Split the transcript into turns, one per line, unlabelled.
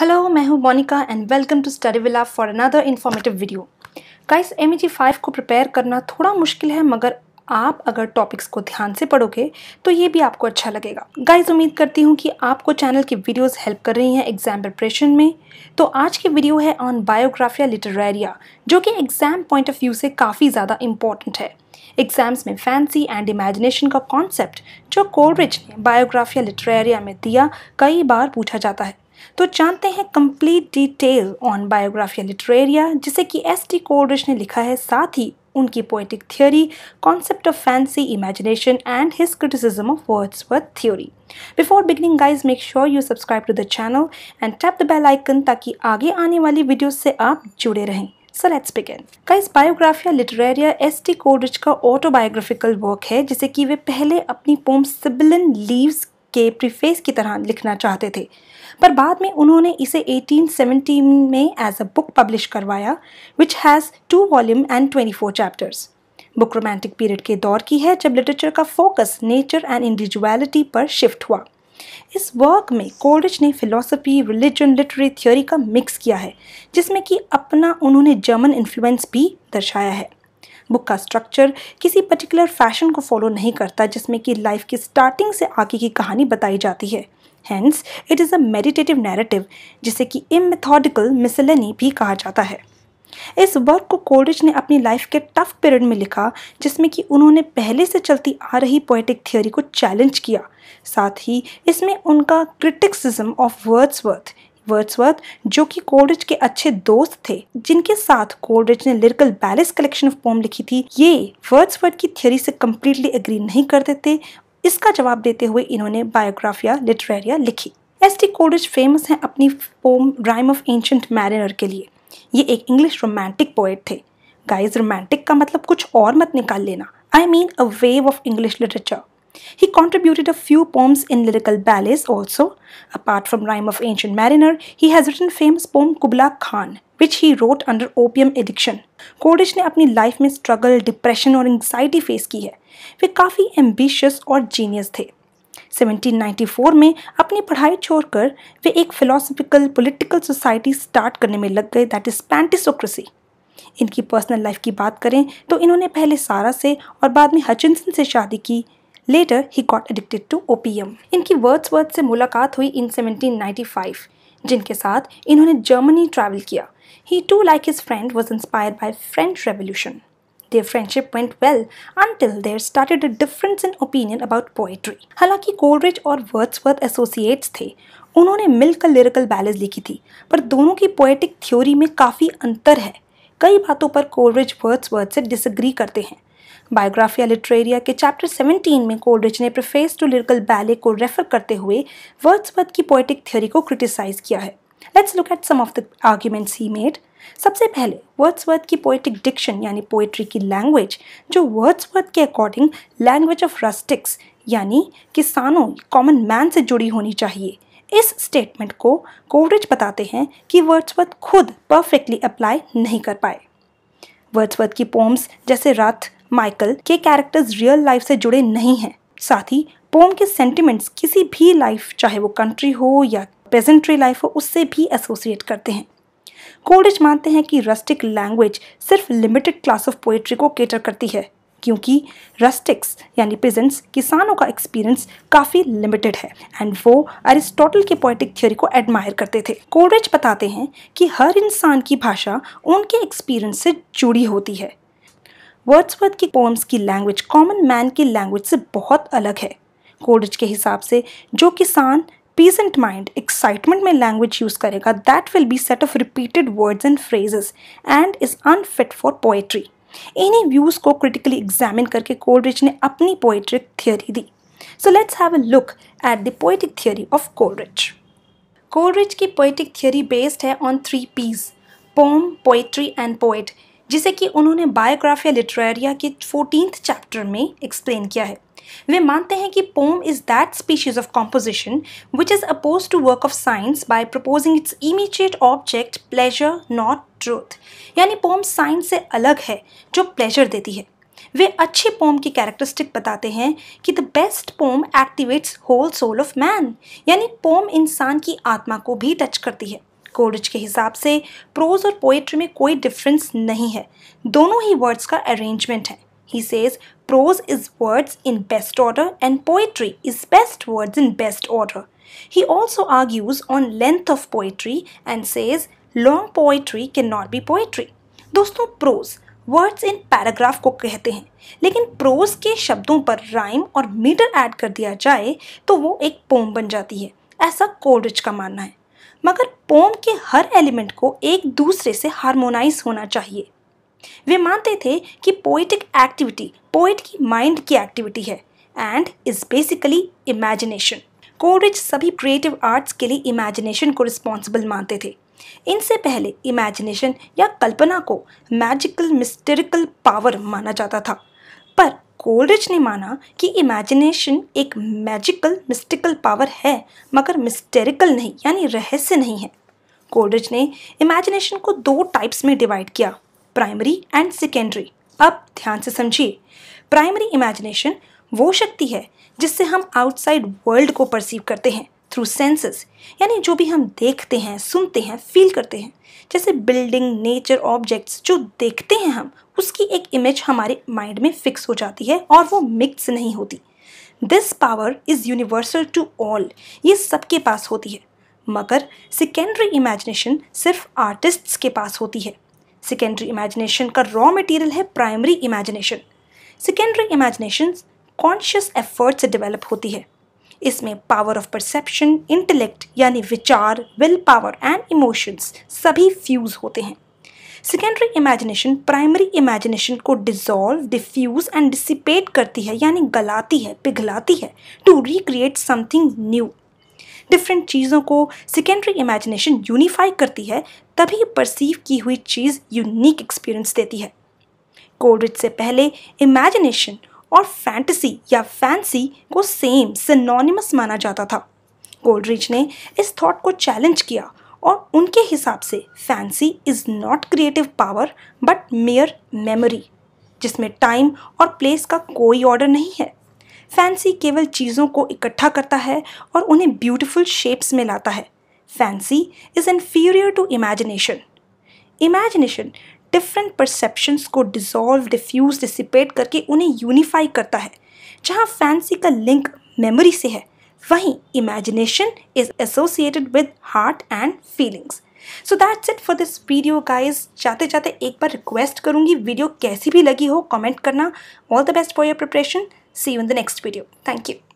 Hello मैं हूं Monica and welcome to study villa for another informative video guys M G five को prepare करना थोड़ा मुश्किल है मगर आप अगर टॉपिक्स को ध्यान से पढ़ोगे तो ये भी आपको अच्छा लगेगा गाइज उम्मीद करती हूँ कि आपको चैनल की वीडियोस हेल्प कर रही हैं एग्जाम प्रिपरेशन में तो आज की वीडियो है ऑन बायोग्राफिया लिटरेरिया जो कि एग्ज़ाम पॉइंट ऑफ व्यू से काफ़ी ज़्यादा इंपॉर्टेंट है एग्ज़ाम्स में फैंसी एंड इमेजिनेशन का कॉन्सेप्ट जो कोलरिज ने बायोग्राफिया लिटरेरिया में दिया कई बार पूछा जाता है तो जानते हैं complete detail on biography literaria जिसे कि एस टी कोडरिश ने लिखा है साथ ही उनकी poetic theory concept of fancy imagination and his criticism of Wordsworth theory before beginning guys make sure you subscribe to the channel and tap the bell icon ताकि आगे आने वाली वीडियोस से आप जुड़े रहें so let's begin guys Biographia Literaria S T Coleridge का autobiographical work है जिसे कि वे पहले अपनी पोम सिबिलन लीव्स के प्रीफेस की तरह लिखना चाहते थे पर बाद में उन्होंने इसे 1817 में एज अ बुक पब्लिश करवाया which has two volume and 24 chapters book romantic period के दौर की है जब लिटरेचर का फोकस नेचर एंड इंडिविजुअलिटी पर शिफ्ट हुआ इस वर्क में कोल्डिच ने फिलॉसफी रिलीजन लिटरेरी थ्योरी का मिक्स किया है जिसमें कि अपना उन्होंने जर्मन इन्फ्लुएंस भी दर्शाया है बुक का स्ट्रक्चर किसी पर्टिकुलर फैशन को फॉलो नहीं करता जिसमें कि लाइफ की स्टार्टिंग से आगे की कहानी बताई जाती है hence it is a meditative narrative जिसे कि इमेथॉडिकल मिसलनी भी कहा जाता है इस वर्क को कोलरिज ने अपनी लाइफ के टफ पीरियड में लिखा जिसमें कि उन्होंने पहले से चलती आ रही पोएटिक थियोरी को चैलेंज किया साथ ही इसमें उनका क्रिटिक्सिज्म ऑफ वर्ड्सवर्थ वर्ड्सवर्थ जो कि कोलरिज के अच्छे दोस्त थे जिनके साथ कोलरिज ने lyrical ballads collection of poem लिखी थी ये वर्ड्सवर्थ की थियोरी से कम्प्लीटली एग्री नहीं करते थे इसका जवाब देते हुए इन्होंने बायोग्राफिया लिटरेरिया लिखी एस टी कोलरिज फेमस हैं अपनी poem rime of ancient mariner के लिए ये एक इंग्लिश रोमांटिक पोएट थे गाइज रोमांटिक का मतलब कुछ और मत निकाल लेना I mean a wave of English literature He contributed a few poems in lyrical ballets also. Apart from Rhyme of Ancient Mariner, he has written famous poem Kubla Khan, which he wrote under opium addiction. Coleridge ne apni life mein struggle, depression aur anxiety face ki hai. Ve kafi ambitious aur genius the. 1794 में अपनी पढ़ाई छोड़कर वे एक philosophical political society start करने में लग गए that is पैंटिसोक्रेसी इनकी पर्सनल लाइफ की बात करें तो इन्होंने पहले सारा से और बाद में हचिनसन से शादी की later he got addicted to opium इनकी वर्ड्स वर्थ से मुलाकात हुई इन सेवनटीन नाइन्टी फाइव जिनके साथ इन्होंने जर्मनी ट्रैवल किया he too like his friend was inspired by French revolution their friendship went well until there started a difference in opinion about poetry हालांकि Coleridge और Wordsworth associates थे उन्होंने मिलकर lyrical balance लिखी थी पर दोनों की पोएटिक थ्योरी में काफ़ी अंतर है कई बातों पर कोलरिज वर्ड्स वर्थ से डिसग्री करते हैं बायोग्राफिया लिटरेरिया के चैप्टर 17 में कोलरिज ने प्रिफेस टू लिरिकल बैले को रेफर करते हुए वर्ड्सवर्थ की पोइटिक थ्योरी को क्रिटिसाइज किया है let's look at some of the arguments he made सबसे पहले वर्ड्सवर्थ की पोइटिक डिक्शन यानी पोइट्री की लैंग्वेज जो वर्ड्सवर्थ के अकॉर्डिंग लैंग्वेज ऑफ रस्टिक्स यानी किसानों कॉमन मैन से जुड़ी होनी चाहिए इस स्टेटमेंट को कोवरेज बताते हैं कि वर्ड्सवर्थ खुद परफेक्टली अप्लाई नहीं कर पाए वर्ड्सवर्थ की पोम्स जैसे रथ माइकल के कैरेक्टर्स रियल लाइफ से जुड़े नहीं हैं साथ ही पोम के सेंटिमेंट्स किसी भी लाइफ चाहे वो कंट्री हो या प्रेजेंट्री लाइफ हो उससे भी एसोसिएट करते हैं कोल्डिज मानते हैं कि रस्टिक लैंग्वेज सिर्फ लिमिटेड क्लास ऑफ पोइट्री को केटर करती है क्योंकि रस्टिक्स यानी प्रेजेंट्स किसानों का एक्सपीरियंस काफ़ी लिमिटेड है एंड वो अरिस्टोटल के पोइटिक थ्योरी को एडमायर करते थे कोलरेज बताते हैं कि हर इंसान की भाषा उनके एक्सपीरियंस से जुड़ी होती है वर्ड्सवर्थ की पोम्स की लैंग्वेज कॉमन मैन की लैंग्वेज से बहुत अलग है कोडिज के हिसाब से जो किसान पीजेंट माइंड एक्साइटमेंट में लैंग्वेज यूज करेगा that will be set of repeated words and phrases and is unfit for poetry इन्हीं व्यूज़ को क्रिटिकली एग्जामिन करके कोलरिज ने अपनी पोएट्रिक थियोरी दी so let's have a look at the poetic theory of Coleridge Coleridge की poetic theory based है on three P's poem poetry and poet जिसे कि उन्होंने बायोग्राफिया लिटरेरिया के फोर्टीन चैप्टर में एक्सप्लेन किया है वे मानते हैं कि poem is that species of composition which is opposed to work of science by proposing its immediate object pleasure not truth यानी पोम साइंस से अलग है जो प्लेजर देती है वे अच्छे पोम की कैरेक्टरिस्टिक बताते हैं कि the best poem activates whole soul of man यानी पोम इंसान की आत्मा को भी टच करती है कोडिज के हिसाब से प्रोज और पोएट्री में कोई डिफरेंस नहीं है दोनों ही वर्ड्स का अरेंजमेंट है he says prose is words in best order and poetry is best words in best order he also argues on length of poetry and says long poetry can not be poetry दोस्तों prose words in paragraph को कहते हैं लेकिन pros के शब्दों पर rhyme और metre add कर दिया जाए तो वो एक पोम बन जाती है ऐसा कोल्ड्रिच का मानना है मगर पोम के हर एलिमेंट को एक दूसरे से हारमोनाइज होना चाहिए वे मानते थे कि पोइटिक एक्टिविटी पोइट की माइंड की एक्टिविटी है and is basically imagination Coleridge सभी क्रिएटिव आर्ट्स के लिए इमेजिनेशन को रिस्पॉन्सिबल मानते थे इनसे पहले इमेजिनेशन या कल्पना को मैजिकल मिस्टेरिकल पावर माना जाता था पर कोलरिज ने माना कि इमेजिनेशन एक मैजिकल मिस्टिकल पावर है मगर मिस्टेरिकल नहीं यानी रहस्य नहीं है कोलरिज ने इमेजिनेशन को दो टाइप्स में डिवाइड किया प्राइमरी एंड सेकेंडरी अब ध्यान से समझिए प्राइमरी इमेजिनेशन वो शक्ति है जिससे हम आउटसाइड वर्ल्ड को परसीव करते हैं थ्रू सेंसेस यानी जो भी हम देखते हैं सुनते हैं फील करते हैं जैसे बिल्डिंग नेचर ऑब्जेक्ट्स जो देखते हैं हम उसकी एक इमेज हमारे माइंड में फिक्स हो जाती है और वो मिक्स नहीं होती this power is universal to all ये सबके पास होती है मगर सेकेंडरी इमेजिनेशन सिर्फ आर्टिस्ट्स के पास होती है सेकेंडरी इमेजिनेशन का रॉ मटेरियल है primary imagination secondary imagination conscious effort से डेवलप होती है इसमें पावर ऑफ परसेप्शन इंटेलेक्ट यानी विचार विल पावर एंड इमोशंस सभी फ्यूज़ होते हैं सेकेंडरी इमेजिनेशन प्राइमरी इमेजिनेशन को डिजोल्व डिफ्यूज एंड डिसिपेट करती है यानी गलाती है पिघलाती है to recreate something new different चीज़ों को सेकेंडरी इमेजिनेशन यूनिफाई करती है तभी परसीव की हुई चीज़ यूनिक एक्सपीरियंस देती है कोल्ड्रिज से पहले इमेजिनेशन और फैंटसी या फैंसी को सेम सिनोनिमस माना जाता था गोल्ड्रिज ने इस थॉट को चैलेंज किया और उनके हिसाब से fancy is not creative power but mere memory जिसमें टाइम और प्लेस का कोई ऑर्डर नहीं है फैंसी केवल चीज़ों को इकट्ठा करता है और उन्हें ब्यूटीफुल शेप्स में लाता है fancy is inferior to imagination imagination different perceptions को डिसॉल्व डिफ्यूज डिसिपेट करके उन्हें यूनिफाई करता है जहाँ फैंसी का लिंक मेमोरी से है वहीं imagination is associated with heart and feelings so that's it for this video guys जाते जाते एक बार रिक्वेस्ट करूँगी वीडियो कैसी भी लगी हो कमेंट करना all the best for your preparation see you in the next video thank you